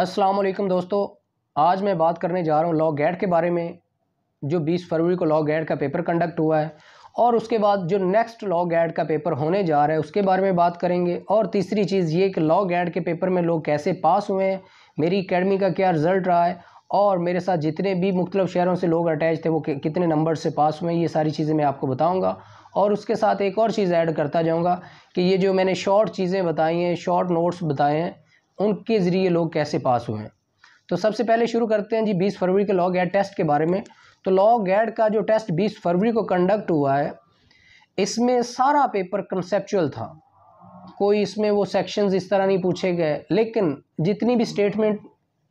अस्सलाम दोस्तों आज मैं बात करने जा रहा हूँ लॉ गैड के बारे में जो 20 फरवरी को लॉ गैड का पेपर कंडक्ट हुआ है और उसके बाद जो नेक्स्ट लॉ गैड का पेपर होने जा रहा है उसके बारे में बात करेंगे और तीसरी चीज़ ये कि लॉ गैड के पेपर में लोग कैसे पास हुए हैं मेरी अकेडमी का क्या रिज़ल्ट रहा है और मेरे साथ जितने भी मुख्तलिफ शहरों से लोग अटैच थे वो कितने नंबर से पास हुए ये सारी चीज़ें मैं आपको बताऊँगा और उसके साथ एक और चीज़ ऐड करता जाऊँगा कि ये जो मैंने शॉर्ट चीज़ें बताई हैं शॉर्ट नोट्स बताए हैं उनके ज़रिए लोग कैसे पास हुए हैं तो सबसे पहले शुरू करते हैं जी बीस फरवरी के लॉ गैड टेस्ट के बारे में तो लॉ गैड का जो टेस्ट बीस फरवरी को कंडक्ट हुआ है इसमें सारा पेपर कंसेप्चुअल था कोई इसमें वो सेक्शंस इस तरह नहीं पूछे गए लेकिन जितनी भी स्टेटमेंट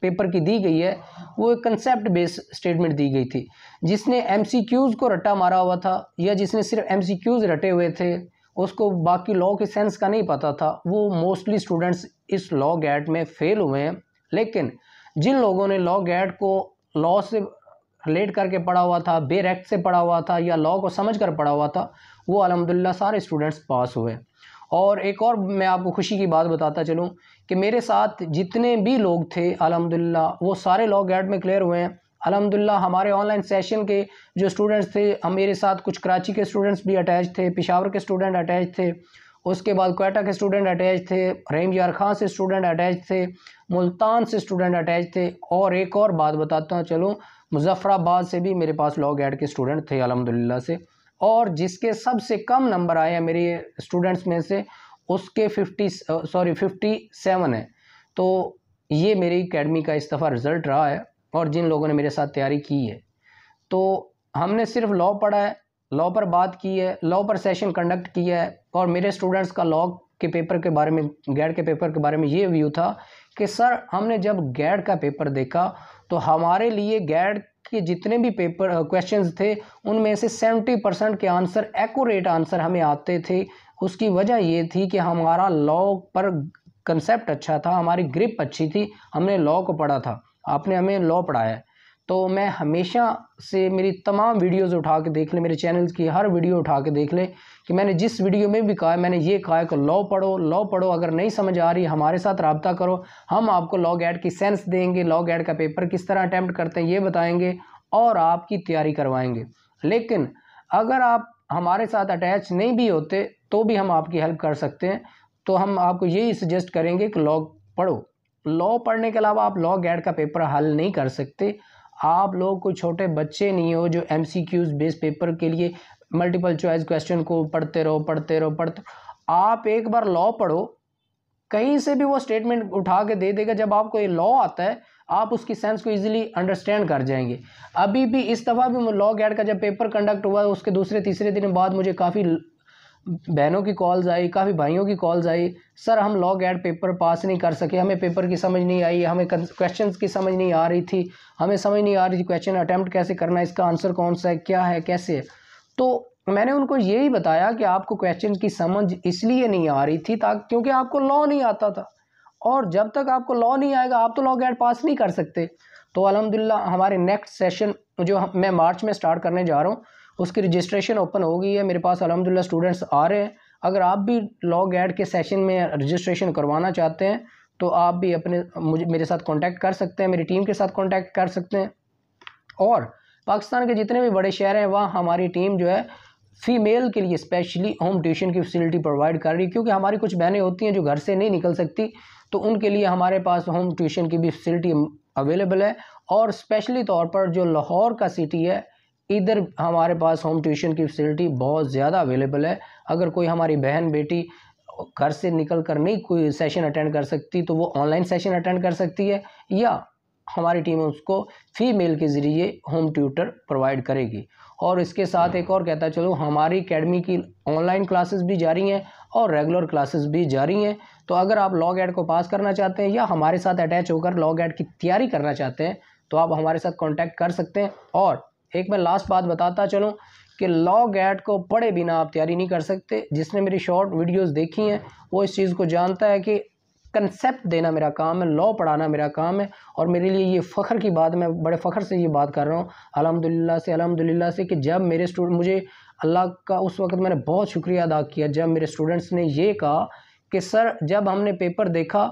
पेपर की दी गई है वो एक कंसेप्ट बेस्ड स्टेटमेंट दी गई थी जिसने एमसीक्यूज़ को रट्टा मारा हुआ था या जिसने सिर्फ एमसीक्यूज़ रटे हुए थे उसको बाकी लॉ के सेंस का नहीं पता था वो मोस्टली स्टूडेंट्स इस लॉ गैट में फेल हुए हैं लेकिन जिन लोगों ने लॉ गैट को लॉ से रिलेट करके पढ़ा हुआ था बेर एक्ट e से पढ़ा हुआ था या लॉ को समझ कर पढ़ा हुआ था वो अलहमदिल्ला सारे स्टूडेंट्स पास हुए और एक और मैं आपको खुशी की बात बताता चलूँ कि मेरे साथ जितने भी लोग थे अलहमदिल्ला वो सारे लॉ गैट में क्लियर हुए हैं अलहमदिल्ला हमारे ऑनलाइन सेशन के जो स्टूडेंट्स थे हम मेरे साथ कुछ कराची के स्टूडेंट्स भी अटैच थे पिशावर के स्टूडेंट अटैच थे उसके बाद कोयटा के स्टूडेंट अटैच थे रहीम यार खान से स्टूडेंट अटैच थे मुल्तान से स्टूडेंट अटैच थे और एक और बात बताता हूँ चलो मुजफ़राबाद से भी मेरे पास लॉ एड के स्टूडेंट थे अलहमदिल्ला से और जिसके सबसे कम नंबर आए हैं मेरे स्टूडेंट्स में से उसके फिफ्टी सॉरी फिफ्टी सेवन है तो ये मेरी अकेडमी का इस दफ़ा रिज़ल्ट रहा है और जिन लोगों ने मेरे साथ तैयारी की है तो हमने सिर्फ लॉ पढ़ा है लॉ पर बात की है लॉ पर सेशन कंडक्ट किया है और मेरे स्टूडेंट्स का लॉ के पेपर के बारे में गैड के पेपर के बारे में ये व्यू था कि सर हमने जब गैड का पेपर देखा तो हमारे लिए गैड के जितने भी पेपर क्वेश्चंस थे उनमें से सेवेंटी परसेंट के आंसर एक्यूरेट आंसर हमें आते थे उसकी वजह ये थी कि हमारा लॉ पर कंसेप्ट अच्छा था हमारी ग्रिप अच्छी थी हमने लॉ को पढ़ा था आपने हमें लॉ पढ़ाया है तो मैं हमेशा से मेरी तमाम वीडियोस उठा के देख लें मेरे चैनल की हर वीडियो उठा के देख लें कि मैंने जिस वीडियो में भी कहा है मैंने ये कहा है कि लॉ पढ़ो लॉ पढ़ो अगर नहीं समझ आ रही हमारे साथ रबता करो हम आपको लॉ गैड की सेंस देंगे लॉ गैड का पेपर किस तरह अटैम्प्ट करते हैं ये बताएँगे और आपकी तैयारी करवाएँगे लेकिन अगर आप हमारे साथ अटैच नहीं भी होते तो भी हम आपकी हेल्प कर सकते हैं तो हम आपको यही सजेस्ट करेंगे कि लॉग पढ़ो लॉ पढ़ने के अलावा आप लॉ गैड का पेपर हल नहीं कर सकते आप लोग कोई छोटे बच्चे नहीं हो जो M C Qs based paper के लिए मल्टीपल चॉइस क्वेश्चन को पढ़ते रहो पढ़ते रहो पढ़ते आप एक बार लॉ पढ़ो कहीं से भी वो स्टेटमेंट उठा के दे देगा जब आपको ये लॉ आता है आप उसकी सेंस को इजीली अंडरस्टैंड कर जाएंगे अभी भी इस दफ़ा भी लॉ गैड का जब पेपर कंडक्ट हुआ उसके दूसरे तीसरे दिन बाद मुझे काफ़ी बहनों की कॉल्स आई काफ़ी भाइयों की कॉल्स आई सर हम लॉ गैड पेपर पास नहीं कर सके हमें पेपर की समझ नहीं आई हमें क्वेश्चन की समझ नहीं आ रही थी हमें समझ नहीं आ रही थी क्वेश्चन अटैम्प्ट कैसे करना है इसका आंसर कौन सा है क्या है कैसे है तो मैंने उनको यही बताया कि आपको क्वेश्चन की समझ इसलिए नहीं आ रही थी ताकि क्योंकि आपको लॉ नहीं आता था और जब तक आपको लॉ नहीं आएगा आप तो लॉ गैड पास नहीं कर सकते तो अलहमदिल्ला हमारे नेक्स्ट सेशन जो मैं मार्च में स्टार्ट करने जा रहा हूँ उसकी रजिस्ट्रेशन ओपन हो गई है मेरे पास अलहमदिल्ला स्टूडेंट्स आ रहे हैं अगर आप भी लॉग एड के सेशन में रजिस्ट्रेशन करवाना चाहते हैं तो आप भी अपने मुझे मेरे साथ कांटेक्ट कर सकते हैं मेरी टीम के साथ कांटेक्ट कर सकते हैं और पाकिस्तान के जितने भी बड़े शहर हैं वहाँ हमारी टीम जो है फ़ीमेल के लिए स्पेशली होम ट्यूशन की फैसिलिटी प्रोवाइड कर रही है क्योंकि हमारी कुछ बहनें होती हैं जो घर से नहीं निकल सकती तो उनके लिए हमारे पास होम ट्यूशन की भी फैसिलिटी अवेलेबल है और स्पेशली तौर पर जो लाहौर का सिटी है इधर हमारे पास होम ट्यूशन की फैसिलिटी बहुत ज़्यादा अवेलेबल है अगर कोई हमारी बहन बेटी घर से निकल कर नहीं कोई सेशन अटेंड कर सकती तो वो ऑनलाइन सेशन अटेंड कर सकती है या हमारी टीम उसको फ़ीमेल के ज़रिए होम ट्यूटर प्रोवाइड करेगी और इसके साथ एक और कहता चलो हमारी एकेडमी की ऑनलाइन क्लासेस भी जारी हैं और रेगुलर क्लासेस भी जारी हैं तो अगर आप लॉग एड को पास करना चाहते हैं या हमारे साथ अटैच होकर लॉग एड की तैयारी करना चाहते हैं तो आप हमारे साथ कॉन्टैक्ट कर सकते हैं और एक मैं लास्ट बात बताता चलूँ कि लॉ गैट को पढ़े बिना आप तैयारी नहीं कर सकते जिसने मेरी शॉर्ट वीडियोस देखी हैं वो इस चीज़ को जानता है कि कंसेप्ट देना मेरा काम है लॉ पढ़ाना मेरा काम है और मेरे लिए ये फ़ख्र की बात मैं बड़े फ़ख्र से ये बात कर रहा हूँ अलहमदिल्ला से अलहमदिल्ला से कि जब मेरे स्टूडेंट मुझे अल्लाह का उस वक्त मैंने बहुत शुक्रिया अदा किया जब मेरे स्टूडेंट्स ने ये कहा कि सर जब हमने पेपर देखा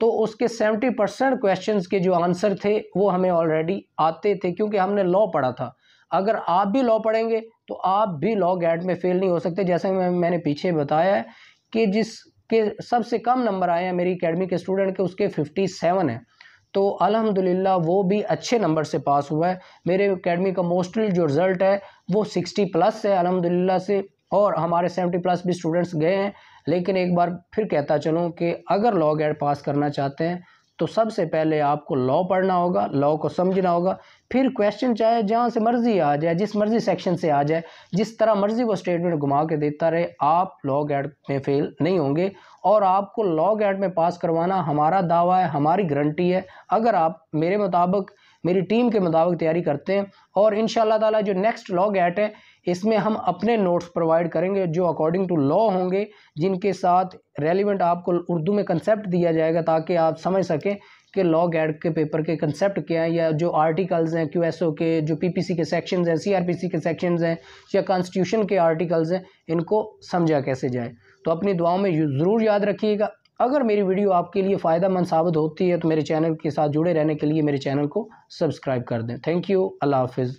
तो उसके सेवेंटी परसेंट क्वेश्चन के जो आंसर थे वो हमें ऑलरेडी आते थे क्योंकि हमने लॉ पढ़ा था अगर आप भी लॉ पढ़ेंगे तो आप भी लॉ गैट में फेल नहीं हो सकते जैसे मैं मैंने पीछे बताया है कि जिसके सबसे कम नंबर आए हैं मेरी अकेडमी के स्टूडेंट के उसके फिफ्टी सेवन हैं तो अलहमदिल्ला वो भी अच्छे नंबर से पास हुआ है मेरे अकेडमी का मोस्टली जो रिज़ल्ट है वो सिक्सटी प्लस है अलहमदिल्ला से और हमारे सेवेंटी प्लस भी स्टूडेंट्स गए हैं लेकिन एक बार फिर कहता चलूँ कि अगर लॉ गैड पास करना चाहते हैं तो सबसे पहले आपको लॉ पढ़ना होगा लॉ को समझना होगा फिर क्वेश्चन चाहे जहाँ से मर्ज़ी आ जाए जिस मर्ज़ी सेक्शन से आ जाए जिस तरह मर्ज़ी वो स्टेटमेंट घुमा के देता रहे आप लॉ गैड में फेल नहीं होंगे और आपको लॉ गैड में पास करवाना हमारा दावा है हमारी गारंटी है अगर आप मेरे मुताबिक मेरी टीम के मुताबिक तैयारी करते हैं और इन ताला जो नेक्स्ट लॉ गैट है इसमें हम अपने नोट्स प्रोवाइड करेंगे जो अकॉर्डिंग टू लॉ होंगे जिनके साथ रेलिवेंट आपको उर्दू में कंसेप्ट दिया जाएगा ताकि आप समझ सकें कि लॉ गैड के पेपर के कंसेप्ट क्या हैं या जो आर्टिकल्स हैं क्यू एस ओ के जो पी पी सी के सेक्शंस हैं सी आर पी सी के सेक्शंस हैं या कॉन्स्टिट्यूशन के आर्टिकल्स हैं इनको समझा कैसे जाए तो अपनी दुआओं में ज़रूर याद रखिएगा अगर मेरी वीडियो आपके लिए फ़ायदा मंद साबित होती है तो मेरे चैनल के साथ जुड़े रहने के लिए मेरे चैनल को सब्सक्राइब कर दें थैंक यू अल्लाह हाफिज़